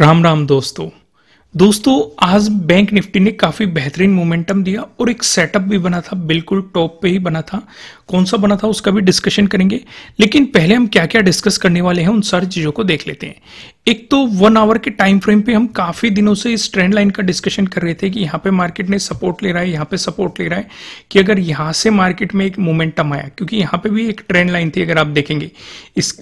राम राम दोस्तों दोस्तों आज बैंक निफ्टी ने काफ़ी बेहतरीन मोमेंटम दिया और एक सेटअप भी बना था बिल्कुल टॉप पे ही बना था कौन सा बना था उसका भी डिस्कशन करेंगे लेकिन पहले हम क्या क्या डिस्कस करने वाले हैं उन सारी चीज़ों को देख लेते हैं एक तो वन आवर के टाइम फ्रेम पे हम काफ़ी दिनों से इस ट्रेंड लाइन का डिस्कशन कर रहे थे कि यहाँ पे मार्केट ने सपोर्ट ले रहा है यहाँ पे सपोर्ट ले रहा है कि अगर यहाँ से मार्केट में एक मोमेंटम आया क्योंकि यहाँ पे भी एक ट्रेंड लाइन थी अगर आप देखेंगे इस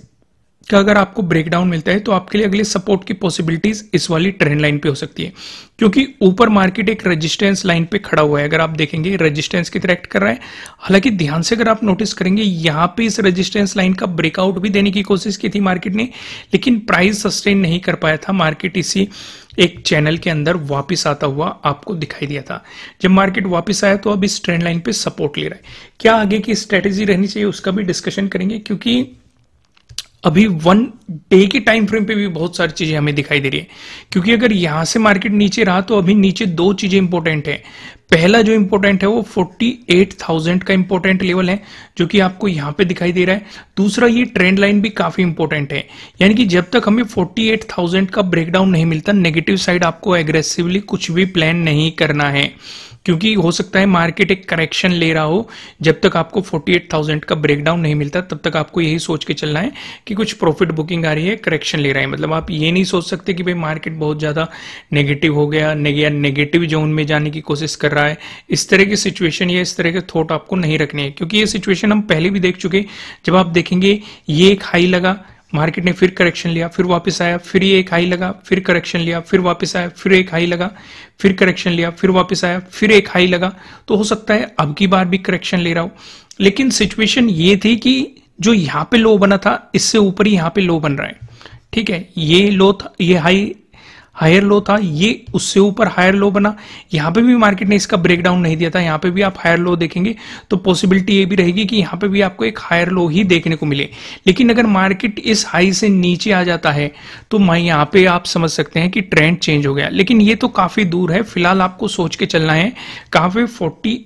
का अगर आपको ब्रेकडाउन मिलता है तो आपके लिए अगले सपोर्ट की पॉसिबिलिटीज इस वाली ट्रेंड लाइन पे हो सकती है क्योंकि ऊपर मार्केट एक रेजिस्टेंस लाइन पे खड़ा हुआ है अगर आप देखेंगे रेजिस्टेंस की तरह कर रहा है हालांकि ध्यान से अगर आप नोटिस करेंगे यहाँ पे इस रेजिस्टेंस लाइन का ब्रेकआउट भी देने की कोशिश की थी मार्केट ने लेकिन प्राइस सस्टेन नहीं कर पाया था मार्केट इसी एक चैनल के अंदर वापिस आता हुआ आपको दिखाई दिया था जब मार्केट वापिस आया तो अब इस ट्रेंड लाइन पे सपोर्ट ले रहा है क्या आगे की स्ट्रेटेजी रहनी चाहिए उसका भी डिस्कशन करेंगे क्योंकि अभी वन डे के टाइम फ्रेम पे भी बहुत सारी चीजें हमें दिखाई दे रही है क्योंकि अगर यहां से मार्केट नीचे रहा तो अभी नीचे दो चीजें इंपॉर्टेंट है पहला जो इंपॉर्टेंट है वो 48,000 का इंपॉर्टेंट लेवल है जो कि आपको यहां पे दिखाई दे रहा है दूसरा ये ट्रेंड लाइन भी काफी इंपॉर्टेंट है यानी कि जब तक हमें 48,000 का ब्रेकडाउन नहीं मिलता नेगेटिव साइड आपको एग्रेसिवली कुछ भी प्लान नहीं करना है क्योंकि हो सकता है मार्केट एक करेक्शन ले रहा हो जब तक आपको 48,000 का ब्रेकडाउन नहीं मिलता तब तक आपको यही सोच के चलना है कि कुछ प्रॉफिट बुकिंग आ रही है करेक्शन ले रहा है मतलब आप ये नहीं सोच सकते कि भाई मार्केट बहुत ज़्यादा नेगेटिव हो गया या नेगेटिव जोन में जाने की कोशिश कर रहा है इस तरह की सिचुएशन या इस तरह के थॉट आपको नहीं रखने हैं क्योंकि ये सिचुएशन हम पहले भी देख चुके जब आप देखेंगे ये एक हाई लगा मार्केट ने फिर करेक्शन लिया फिर वापस आया फिर ये एक हाई लगा फिर करेक्शन लिया फिर वापस आया फिर एक हाई लगा फिर करेक्शन लिया फिर वापस आया फिर एक हाई लगा तो हो सकता है अब की बार भी करेक्शन ले रहा हूं लेकिन सिचुएशन ये थी कि जो यहाँ पे लो बना था इससे ऊपर ही यहाँ पे लो बन रहा है ठीक है ये लो था ये हाई हायर लो था ये उससे ऊपर हायर लो बना यहाँ पे भी मार्केट ने इसका ब्रेकडाउन नहीं दिया था यहाँ पे भी आप हायर लो देखेंगे तो पॉसिबिलिटी ये भी रहेगी कि यहाँ पे भी आपको एक हायर लो ही देखने को मिले लेकिन अगर मार्केट इस हाई से नीचे आ जाता है तो मैं यहाँ पे आप समझ सकते हैं कि ट्रेंड चेंज हो गया लेकिन ये तो काफी दूर है फिलहाल आपको सोच के चलना है कहाँ पे फोर्टी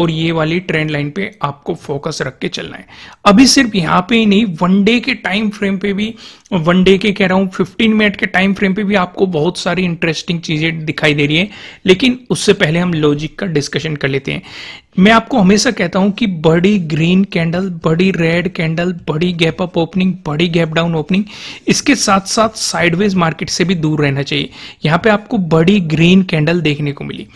और ये वाली ट्रेंड लाइन पे आपको फोकस रख के चलना है अभी सिर्फ यहाँ पे ही नहीं वन डे के टाइम फ्रेम पे भी वन डे के कह रहा हूँ 15 मिनट के टाइम फ्रेम पे भी आपको बहुत सारी इंटरेस्टिंग चीजें दिखाई दे रही है लेकिन उससे पहले हम लॉजिक का डिस्कशन कर लेते हैं मैं आपको हमेशा कहता हूं कि बड़ी ग्रीन कैंडल बड़ी रेड कैंडल बड़ी गैप अप ओपनिंग बड़ी गैप डाउन ओपनिंग इसके साथ साथ साइडवेज मार्केट से भी दूर रहना चाहिए यहां पे आपको बड़ी ग्रीन कैंडल देखने को मिली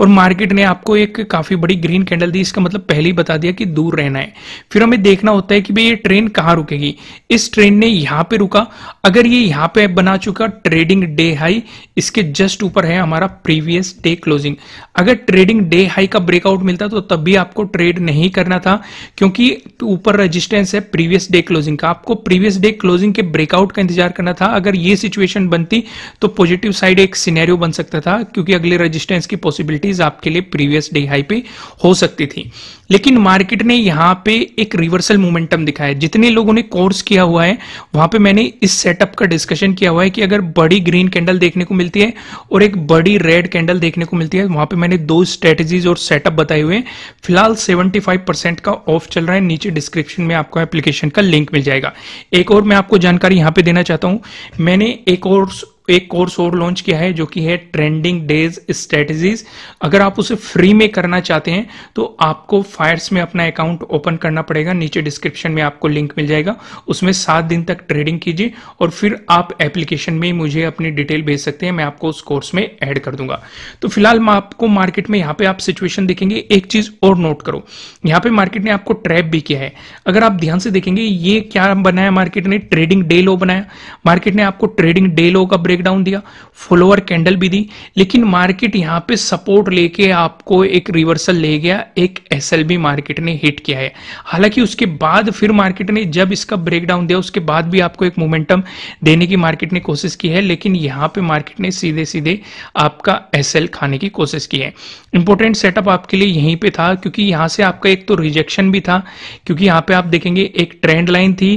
और मार्केट ने आपको एक काफी बड़ी ग्रीन कैंडल दी इसका मतलब पहले ही बता दिया कि दूर रहना है फिर हमें देखना होता है कि भाई ये ट्रेन कहाँ रुकेगी इस ट्रेन ने यहां पर रुका अगर ये यहां पर बना चुका ट्रेडिंग डे हाई इसके जस्ट ऊपर है हमारा प्रीवियस डे क्लोजिंग अगर ट्रेडिंग डे हाई का ब्रेकआउट मिलता तो तब भी आपको ट्रेड नहीं करना था क्योंकि ऊपर रेजिस्टेंस है प्रीवियस डे क्लोजिंग का आपको प्रीवियस डे क्लोजिंग के ब्रेकआउट का इंतजार करना था अगर ये सिचुएशन बनती तो पॉजिटिव साइड एक सिनेरियो बन सकता था क्योंकि अगले रजिस्टेंस की पॉसिबिलिटीज आपके लिए प्रीवियस डे हाई पे हो सकती थी लेकिन मार्केट ने यहां पे एक रिवर्सल मोमेंटम दिखाया है जितने लोगों ने कोर्स किया हुआ है वहां पे मैंने इस सेटअप का डिस्कशन किया हुआ है कि अगर बड़ी ग्रीन कैंडल देखने को मिलती है और एक बड़ी रेड कैंडल देखने को मिलती है वहां पे मैंने दो स्ट्रेटजीज और सेटअप बताए हुए हैं फिलहाल 75 परसेंट का ऑफ चल रहा है नीचे डिस्क्रिप्शन में आपको एप्लीकेशन का लिंक मिल जाएगा एक और मैं आपको जानकारी यहां पे देना चाहता हूं मैंने एक और एक कोर्स और लॉन्च किया है जो कि है ट्रेंडिंग डेज स्ट्रेटजीज अगर आप उसे फ्री में करना चाहते हैं तो आपको फायर्स में अपना अकाउंट ओपन करना पड़ेगा नीचे डिस्क्रिप्शन में आपको लिंक मिल जाएगा उसमें सात दिन तक ट्रेडिंग कीजिए और फिर आप एप्लीकेशन में मुझे अपनी डिटेल भेज सकते हैं मैं आपको उस कोर्स में एड कर दूंगा तो फिलहाल आपको मार्केट में यहाँ पे आप सिचुएशन देखेंगे एक चीज और नोट करो यहाँ पे मार्केट ने आपको ट्रैप भी किया है अगर आप ध्यान से देखेंगे ये क्या बनाया मार्केट ने ट्रेडिंग डे लो बनाया मार्केट ने आपको ट्रेडिंग डे लो का ब्रेक ब्रेकडाउन दिया फ्लोअर कैंडल भी दी लेकिन मार्केट यहाँ पे सपोर्ट लेके आपको एक रिवर्सल ले गया एक एस मार्केट ने हिट किया है हालांकि उसके बाद फिर मार्केट ने जब इसका ब्रेकडाउन दिया उसके बाद भी आपको एक मोमेंटम देने की मार्केट ने कोशिश की है लेकिन यहाँ पे मार्केट ने सीधे सीधे आपका एस खाने की कोशिश की है इंपॉर्टेंट सेटअप आपके लिए यहीं पर था क्योंकि यहाँ से आपका एक तो रिजेक्शन भी था क्योंकि यहाँ पे आप देखेंगे एक ट्रेंड लाइन थी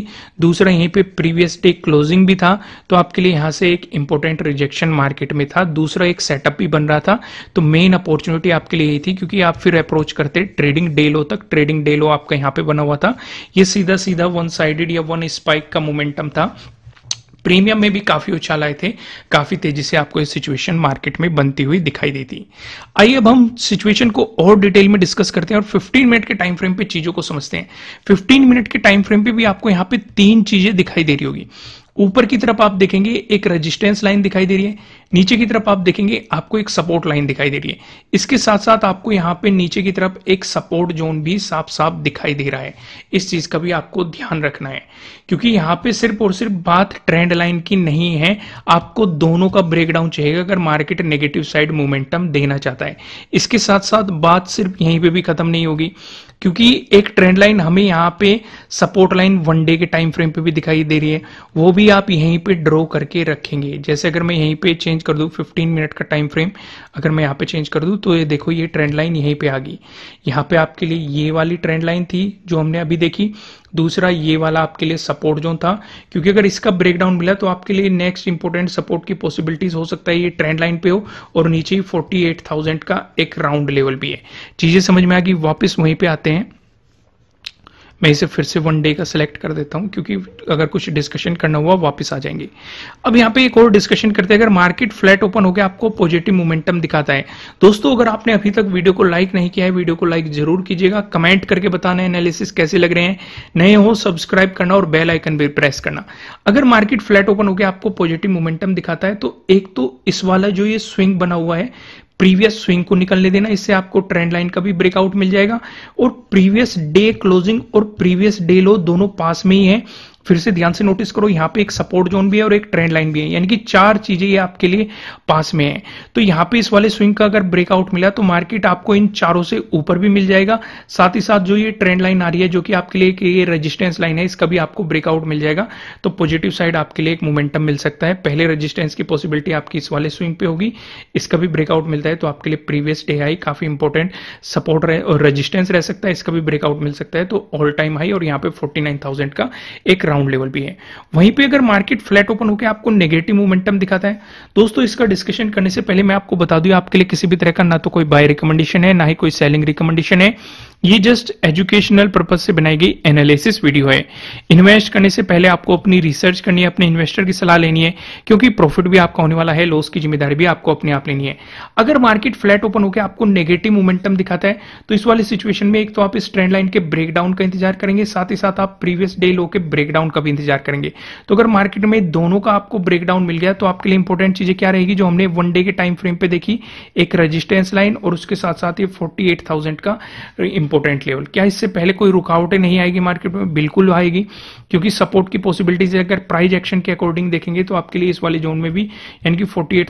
दूसरा यहीं पर प्रीवियस डे क्लोजिंग भी था तो आपके लिए यहाँ से एक इंपॉर्टेंट रिजेक्शन मार्केट में था दूसरा एक सेटअप भी बन रहा था तो मेन अपॉर्चुनिटी आपके लिए यही थी क्योंकि आप फिर अप्रोच करते ट्रेडिंग डेलो तक ट्रेडिंग डेलो आपका यहाँ पे बना हुआ था ये सीधा सीधा वन साइडेड या वन स्पाइक का मोमेंटम था प्रीमियम में भी काफी उछाल आए थे काफी तेजी से आपको ये सिचुएशन मार्केट में बनती हुई दिखाई देती आइए अब हम सिचुएशन को और डिटेल में डिस्कस करते हैं और 15 मिनट के टाइम फ्रेम पे चीजों को समझते हैं 15 मिनट के टाइम फ्रेम पे भी आपको यहाँ पे तीन चीजें दिखाई दे रही होगी ऊपर की तरफ आप देखेंगे एक रेजिस्टेंस लाइन दिखाई दे रही है नीचे की तरफ आप देखेंगे आपको एक सपोर्ट लाइन दिखाई दे रही है इसके साथ साथ आपको यहाँ पे नीचे की तरफ एक सपोर्ट जोन भी साफ साफ दिखाई दे रहा है इस चीज का भी आपको ध्यान रखना है क्योंकि यहाँ पे सिर्फ और सिर्फ बात ट्रेंड लाइन की नहीं है आपको दोनों का ब्रेकडाउन चाहिएगा अगर मार्केट नेगेटिव साइड मोमेंटम देना चाहता है इसके साथ साथ बात सिर्फ यहीं पर भी खत्म नहीं होगी क्योंकि एक ट्रेंड लाइन हमें यहाँ पे सपोर्ट लाइन वन डे के टाइम फ्रेम पे भी दिखाई दे रही है वो भी भी आप यहीं पे ड्रॉ करके रखेंगे जैसे अगर मैं यहीं पे चेंज कर दूं 15 मिनट का टाइम फ्रेम अगर मैं यहाँ पे चेंज कर दूं तो ये देखो ये ट्रेंड लाइन यहीं पे आ गई यहाँ पे आपके लिए ये वाली ट्रेंड लाइन थी जो हमने अभी देखी दूसरा ये वाला आपके लिए सपोर्ट जोन था क्योंकि अगर इसका ब्रेकडाउन मिला तो आपके लिए नेक्स्ट इंपोर्टेंट सपोर्ट की पॉसिबिलिटीज हो सकता है ये ट्रेंड लाइन पे हो और नीचे ही का एक राउंड लेवल भी है चीजें समझ में आ गई वापिस वहीं पे आते हैं मैं इसे फिर से वन डे का सिलेक्ट कर देता हूँ क्योंकि अगर कुछ डिस्कशन करना हुआ वापस आ जाएंगे अब यहाँ पे एक और डिस्कशन करते हैं अगर मार्केट फ्लैट ओपन हो गया आपको पॉजिटिव मोमेंटम दिखाता है दोस्तों अगर आपने अभी तक वीडियो को लाइक नहीं किया है वीडियो को लाइक जरूर कीजिएगा कमेंट करके बताना एनालिसिस कैसे लग रहे हैं नए हो सब्सक्राइब करना और बेल आइकन भी प्रेस करना अगर मार्केट फ्लैट ओपन हो गया आपको पॉजिटिव मोमेंटम दिखाता है तो एक तो इस वाला जो ये स्विंग बना हुआ है प्रीवियस स्विंग को निकलने देना इससे आपको ट्रेंड लाइन का भी ब्रेकआउट मिल जाएगा और प्रीवियस डे क्लोजिंग और प्रीवियस डे लो दोनों पास में ही है फिर से ध्यान से नोटिस करो यहाँ पे एक सपोर्ट जोन भी है और एक ट्रेंड लाइन भी है यानी कि चार चीजें ये आपके लिए पास में है तो यहाँ पे इस वाले स्विंग का अगर ब्रेकआउट मिला तो मार्केट आपको इन चारों से ऊपर भी मिल जाएगा साथ ही साथ जो ये ट्रेंड लाइन आ रही है जो कि आपके लिए ये रजिस्टेंस लाइन है इसका भी आपको ब्रेकआउट मिल जाएगा तो पॉजिटिव साइड आपके लिए एक मोमेंटम मिल सकता है पहले रजिस्टेंस की पॉसिबिलिटी आपकी इस वाले स्विंग पे होगी इसका भी ब्रेकआउट मिलता है तो आपके लिए प्रीवियस डे हाई काफी इंपॉर्टेंट सपोर्ट और रह सकता है इसका भी ब्रेकआउट मिल सकता है तो ऑल टाइम हाई और यहाँ पे फोर्टी का एक ग्राउंड लेवल भी है वहीं पे अगर मार्केट फ्लैट ओपन होकर आपको नेगेटिव मोमेंटम दिखाता है दोस्तों इसका डिस्कशन करने से पहले मैं आपको बता दूं आपके लिए किसी भी तरह का ना तो कोई बाय रिकमेंडेशन है ना ही कोई सेलिंग रिकमेंडेशन है ये जस्ट एजुकेशनल पर्पज से बनाई गई एनालिसिस वीडियो है इन्वेस्ट करने से पहले आपको अपनी रिसर्च करनी है अपने इन्वेस्टर की सलाह लेनी है क्योंकि प्रॉफिट भी आपका होने वाला है लॉस की जिम्मेदारी भी आपको अपने आप लेनी है अगर मार्केट फ्लैट ओपन होकर आपको नेगेटिव मोमेंटम दिखाता है तो इस वाली सिचुएशन में एक तो आप इस ट्रेंड लाइन के ब्रेकडाउन का इंतजार करेंगे साथ ही साथ आप प्रीवियस डे लो के ब्रेकडाउन ब्रेकडाउन का भी इंतजार करेंगे तो अगर मार्केट में दोनों का आपको ब्रेकडाउन मिल गया तो आपके लिए इंपॉर्टेंट चीजें क्या रहेगी जो हमने वन डे के टाइम फ्रेम पे देखी एक रजिस्टेंस लाइन और उसके साथ साथ ये फोर्टी का इंपॉर्टेंट लेवल क्या इससे पहले कोई रुकावटें नहीं आएगी मार्केट में बिल्कुल आएगी क्योंकि सपोर्ट की पॉसिबिलिटीज अगर प्राइस एक्शन के अकॉर्डिंग देखेंगे तो आपके लिए इस वाले जोन में भी यानी कि फोर्टी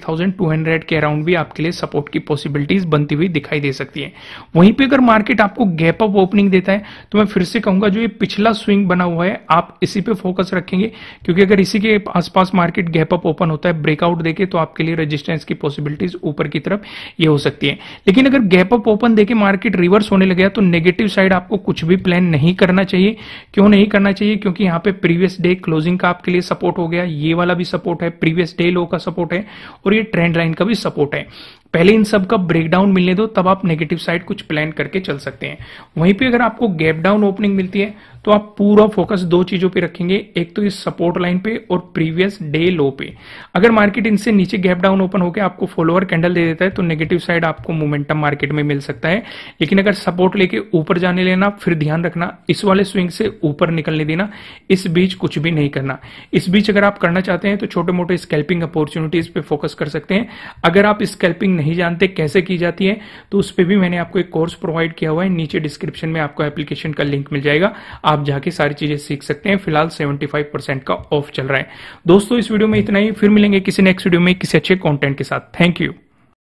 के अराउंड भी आपके लिए सपोर्ट की पॉसिबिलिटीज बनती हुई दिखाई दे सकती है वहीं पे अगर मार्केट आपको गैप अप ओपनिंग देता है तो मैं फिर से कहूंगा जो ये पिछला स्विंग बना हुआ है आप इसी इसी पे फोकस रखेंगे क्योंकि अगर इसी के आसपास मार्केट गैप अप ओपन होता है ब्रेकआउट देके तो आपके लिए रेजिस्टेंस की पॉसिबिलिटीज ऊपर की तरफ ये हो सकती है लेकिन अगर गैप अप ओपन देके मार्केट रिवर्स होने लगे तो नेगेटिव साइड आपको कुछ भी प्लान नहीं करना चाहिए क्यों नहीं करना चाहिए क्योंकि यहाँ पे प्रीवियस डे क्लोजिंग का आपके लिए सपोर्ट हो गया ये वाला भी सपोर्ट है प्रीवियस डे लो का सपोर्ट है और ये ट्रेंड लाइन का भी सपोर्ट है पहले इन सब का ब्रेकडाउन मिलने दो तब आप नेगेटिव साइड कुछ प्लान करके चल सकते हैं वहीं पे अगर आपको गैप डाउन ओपनिंग मिलती है तो आप पूरा फोकस दो चीजों पे रखेंगे एक तो इस सपोर्ट लाइन पे और प्रीवियस डे लो पे अगर मार्केट इनसे नीचे गैप डाउन ओपन होकर आपको फॉलोअर कैंडल दे देता है तो नेगेटिव साइड आपको मोमेंटम मार्केट में मिल सकता है लेकिन अगर सपोर्ट लेके ऊपर जाने लेना फिर ध्यान रखना इस वाले स्विंग से ऊपर निकलने देना इस बीच कुछ भी नहीं करना इस बीच अगर आप करना चाहते हैं तो छोटे मोटे स्केल्पिंग अपॉर्चुनिटीज पे फोकस कर सकते हैं अगर आप स्केल्पिंग नहीं जानते कैसे की जाती है तो उस पर भी मैंने आपको एक कोर्स प्रोवाइड किया हुआ है नीचे डिस्क्रिप्शन में आपको एप्लीकेशन का लिंक मिल जाएगा आप जाके सारी चीजें सीख सकते हैं फिलहाल सेवेंटी का ऑफ चल रहा है दोस्तों इस वीडियो में इतना ही फिर मिलेंगे किसी नेक्स्ट वीडियो में किसी अच्छे कॉन्टेंट के साथ थैंक यू